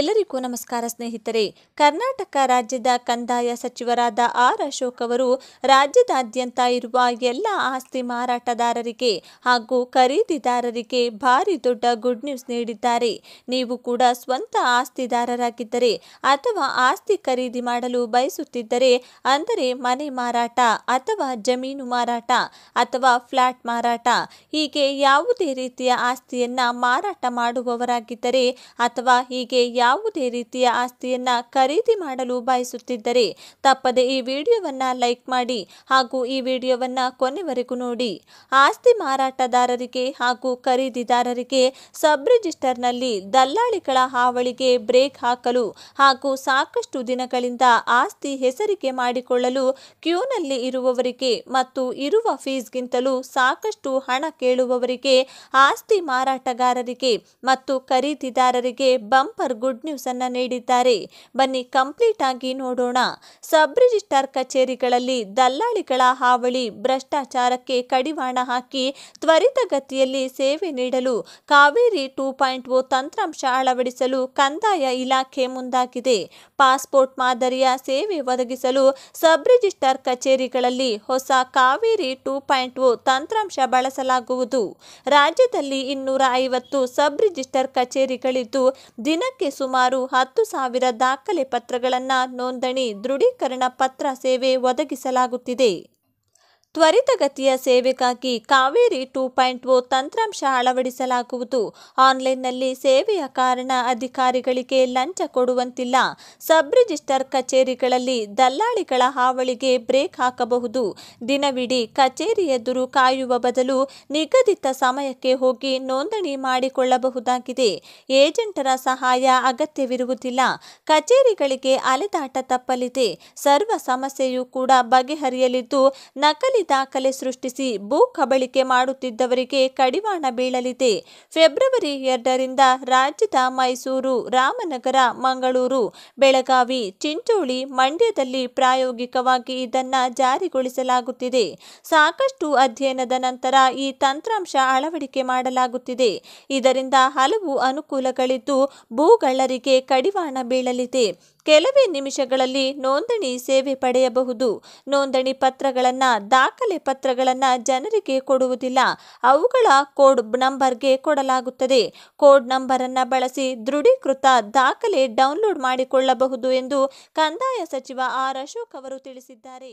ಎಲ್ಲರಿಗೂ ನಮಸ್ಕಾರ ಸ್ನೇಹಿತರೆ ಕರ್ನಾಟಕ ರಾಜ್ಯದ ಕಂದಾಯ ಸಚಿವರಾದ ಆರ್ ಅಶೋಕ್ ಅವರು ರಾಜ್ಯದಾದ್ಯಂತ ಇರುವ ಎಲ್ಲ ಆಸ್ತಿ ಮಾರಾಟದಾರರಿಗೆ ಹಾಗೂ ಖರೀದಿದಾರರಿಗೆ ಭಾರಿ ದೊಡ್ಡ ಗುಡ್ ನ್ಯೂಸ್ ನೀಡಿದ್ದಾರೆ ನೀವು ಕೂಡ ಸ್ವಂತ ಆಸ್ತಿದಾರರಾಗಿದ್ದರೆ ಅಥವಾ ಆಸ್ತಿ ಖರೀದಿ ಮಾಡಲು ಬಯಸುತ್ತಿದ್ದರೆ ಅಂದರೆ ಮನೆ ಮಾರಾಟ ಅಥವಾ ಜಮೀನು ಮಾರಾಟ ಅಥವಾ ಫ್ಲಾಟ್ ಮಾರಾಟ ಹೀಗೆ ಯಾವುದೇ ರೀತಿಯ ಆಸ್ತಿಯನ್ನು ಮಾರಾಟ ಮಾಡುವವರಾಗಿದ್ದರೆ ಅಥವಾ ಹೀಗೆ ಯಾವುದೇ ರೀತಿಯ ಆಸ್ತಿಯನ್ನ ಖರೀದಿ ಮಾಡಲು ಬಯಸುತ್ತಿದ್ದರೆ ತಪ್ಪದೆ ಈ ವಿಡಿಯೋವನ್ನ ಲೈಕ್ ಮಾಡಿ ಹಾಗೂ ಈ ವಿಡಿಯೋವನ್ನ ಕೊನೆವರೆಗೂ ನೋಡಿ ಆಸ್ತಿ ಮಾರಾಟದಾರರಿಗೆ ಹಾಗೂ ಖರೀದಿದಾರರಿಗೆ ಸಬ್ ರಿಜಿಸ್ಟರ್ನಲ್ಲಿ ದಲ್ಲಾಳಿಗಳ ಹಾವಳಿಗೆ ಬ್ರೇಕ್ ಹಾಕಲು ಹಾಗೂ ಸಾಕಷ್ಟು ದಿನಗಳಿಂದ ಆಸ್ತಿ ಹೆಸರಿಕೆ ಮಾಡಿಕೊಳ್ಳಲು ಕ್ಯೂನಲ್ಲಿ ಇರುವವರಿಗೆ ಮತ್ತು ಇರುವ ಫೀಸ್ಗಿಂತಲೂ ಸಾಕಷ್ಟು ಹಣ ಕೇಳುವವರಿಗೆ ಆಸ್ತಿ ಮಾರಾಟಗಾರರಿಗೆ ಮತ್ತು ಖರೀದಿದಾರರಿಗೆ ಬಂಪರ್ ಗುಡ್ ಗುಡ್ ನ್ಯೂಸ್ ಅನ್ನ ನೀಡಿದ್ದಾರೆ ಬನ್ನಿ ಕಂಪ್ಲೀಟ್ ಆಗಿ ನೋಡೋಣ ಸಬ್ ರಿಜಿಸ್ಟರ್ ಕಚೇರಿಗಳಲ್ಲಿ ದಲ್ಲಾಳಿಗಳ ಹಾವಳಿ ಭ್ರಷ್ಟಾಚಾರಕ್ಕೆ ಕಡಿವಾಣ ಹಾಕಿ ತ್ವರಿತಗತಿಯಲ್ಲಿ ಸೇವೆ ನೀಡಲು ಕಾವೇರಿ ಟೂ ಪಾಯಿಂಟ್ ಓ ತಂತ್ರಾಂಶ ಅಳವಡಿಸಲು ಕಂದಾಯ ಇಲಾಖೆ ಮುಂದಾಗಿದೆ ಪಾಸ್ಪೋರ್ಟ್ ಮಾದರಿಯ ಸೇವೆ ಒದಗಿಸಲು ಸಬ್ ರಿಜಿಸ್ಟರ್ ಕಚೇರಿಗಳಲ್ಲಿ ಹೊಸ ಕಾವೇರಿ ಟೂ ಪಾಯಿಂಟ್ ಓ ತಂತ್ರಾಂಶ ಬಳಸಲಾಗುವುದು ರಾಜ್ಯದಲ್ಲಿ ಇನ್ನೂರ ಐವತ್ತು ಸಬ್ ರಿಜಿಸ್ಟರ್ ಕಚೇರಿಗಳಿದ್ದು ದಿನಕ್ಕೆ ಸುಮಾರು ಹತ್ತು ಸಾವಿರ ದಾಖಲೆ ಪತ್ರಗಳನ್ನ ನೋಂದಣಿ ದೃಢೀಕರಣ ಪತ್ರ ಸೇವೆ ಒದಗಿಸಲಾಗುತ್ತಿದೆ ತ್ವರಿತಗತಿಯ ಸೇವೆಗಾಗಿ ಕಾವೇರಿ ಟೂ ಪಾಯಿಂಟ್ ಓ ತಂತ್ರಾಂಶ ಅಳವಡಿಸಲಾಗುವುದು ಆನ್ಲೈನ್ನಲ್ಲಿ ಸೇವೆಯ ಕಾರಣ ಅಧಿಕಾರಿಗಳಿಗೆ ಲಂಚ ಕೊಡುವಂತಿಲ್ಲ ಸಬ್ ರಿಜಿಸ್ಟರ್ ಕಚೇರಿಗಳಲ್ಲಿ ದಲ್ಲಾಳಿಗಳ ಹಾವಳಿಗೆ ಬ್ರೇಕ್ ಹಾಕಬಹುದು ದಿನವಿಡೀ ಕಚೇರಿ ಎದುರು ಕಾಯುವ ಬದಲು ನಿಗದಿತ ಸಮಯಕ್ಕೆ ಹೋಗಿ ನೋಂದಣಿ ಮಾಡಿಕೊಳ್ಳಬಹುದಾಗಿದೆ ಏಜೆಂಟರ ಸಹಾಯ ಅಗತ್ಯವಿರುವುದಿಲ್ಲ ಕಚೇರಿಗಳಿಗೆ ಅಲೆದಾಟ ತಪ್ಪಲಿದೆ ಸರ್ವ ಸಮಸ್ಯೆಯೂ ಕೂಡ ಬಗೆಹರಿಯಲಿದ್ದು ನಕಲಿ ದಾಖಲೆ ಸೃಷ್ಟಿಸಿ ಭೂ ಕಬಳಿಕೆ ಮಾಡುತ್ತಿದ್ದವರಿಗೆ ಕಡಿವಾಣ ಬೀಳಲಿದೆ ಫೆಬ್ರವರಿ ಎರಡರಿಂದ ರಾಜ್ಯದ ಮೈಸೂರು ರಾಮನಗರ ಮಂಗಳೂರು ಬೆಳಗಾವಿ ಚಿಂಚೋಳಿ ಮಂಡ್ಯದಲ್ಲಿ ಪ್ರಾಯೋಗಿಕವಾಗಿ ಇದನ್ನು ಜಾರಿಗೊಳಿಸಲಾಗುತ್ತಿದೆ ಸಾಕಷ್ಟು ಅಧ್ಯಯನದ ನಂತರ ಈ ತಂತ್ರಾಂಶ ಅಳವಡಿಕೆ ಮಾಡಲಾಗುತ್ತಿದೆ ಇದರಿಂದ ಹಲವು ಅನುಕೂಲಗಳಿದ್ದು ಭೂಗಳರಿಗೆ ಕಡಿವಾಣ ಬೀಳಲಿದೆ ಕೆಲವೇ ನಿಮಿಷಗಳಲ್ಲಿ ನೋಂದಣಿ ಸೇವೆ ಪಡೆಯಬಹುದು ನೋಂದಣಿ ಪತ್ರಗಳನ್ನು ದಾಖಲೆ ಪತ್ರಗಳನ್ನು ಜನರಿಗೆ ಕೊಡುವುದಿಲ್ಲ ಅವುಗಳ ಕೋಡ್ ನಂಬರ್ಗೆ ಕೊಡಲಾಗುತ್ತದೆ ಕೋಡ್ ನಂಬರನ್ನು ಬಳಸಿ ದೃಢೀಕೃತ ದಾಖಲೆ ಡೌನ್ಲೋಡ್ ಮಾಡಿಕೊಳ್ಳಬಹುದು ಎಂದು ಕಂದಾಯ ಸಚಿವ ಆರ್ ಅಶೋಕ್ ಅವರು ತಿಳಿಸಿದ್ದಾರೆ